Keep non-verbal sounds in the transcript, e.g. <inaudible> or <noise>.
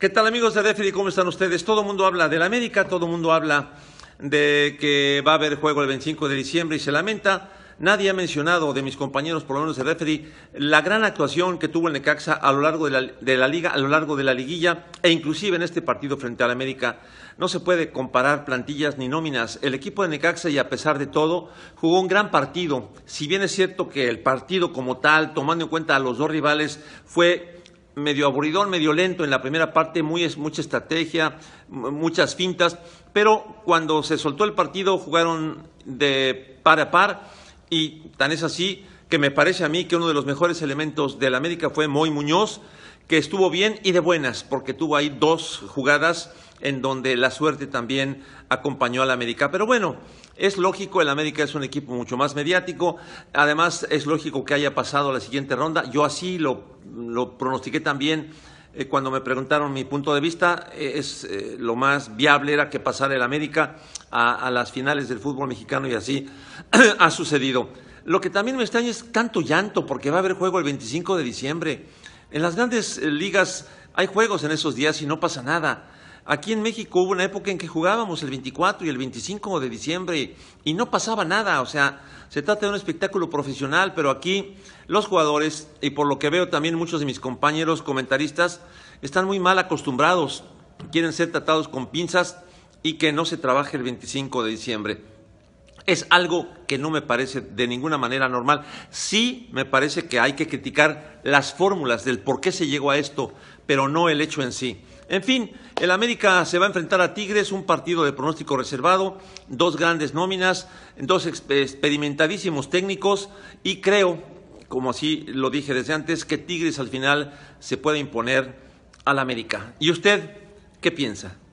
¿Qué tal amigos de Referee? ¿Cómo están ustedes? Todo el mundo habla la América, todo el mundo habla de que va a haber juego el 25 de diciembre y se lamenta. Nadie ha mencionado, de mis compañeros, por lo menos de referee, la gran actuación que tuvo el Necaxa a lo largo de la, de la, liga, a lo largo de la liguilla e inclusive en este partido frente al América. No se puede comparar plantillas ni nóminas. El equipo de Necaxa, y a pesar de todo, jugó un gran partido. Si bien es cierto que el partido como tal, tomando en cuenta a los dos rivales, fue medio aburridón, medio lento en la primera parte, muy, mucha estrategia, muchas fintas, pero cuando se soltó el partido jugaron de par a par y tan es así que me parece a mí que uno de los mejores elementos del América fue Moy Muñoz, que estuvo bien y de buenas, porque tuvo ahí dos jugadas en donde la suerte también acompañó al América. Pero bueno, es lógico, el América es un equipo mucho más mediático, además es lógico que haya pasado la siguiente ronda, yo así lo lo pronostiqué también eh, cuando me preguntaron mi punto de vista, eh, es eh, lo más viable era que pasara el América a, a las finales del fútbol mexicano y así <clears throat> ha sucedido. Lo que también me extraña es tanto llanto, porque va a haber juego el 25 de diciembre. En las grandes ligas hay juegos en esos días y no pasa nada. Aquí en México hubo una época en que jugábamos el 24 y el 25 de diciembre y no pasaba nada, o sea, se trata de un espectáculo profesional, pero aquí los jugadores, y por lo que veo también muchos de mis compañeros comentaristas, están muy mal acostumbrados, quieren ser tratados con pinzas y que no se trabaje el 25 de diciembre. Es algo que no me parece de ninguna manera normal. Sí me parece que hay que criticar las fórmulas del por qué se llegó a esto, pero no el hecho en sí. En fin, el América se va a enfrentar a Tigres, un partido de pronóstico reservado, dos grandes nóminas, dos experimentadísimos técnicos y creo, como así lo dije desde antes, que Tigres al final se puede imponer al América. ¿Y usted qué piensa?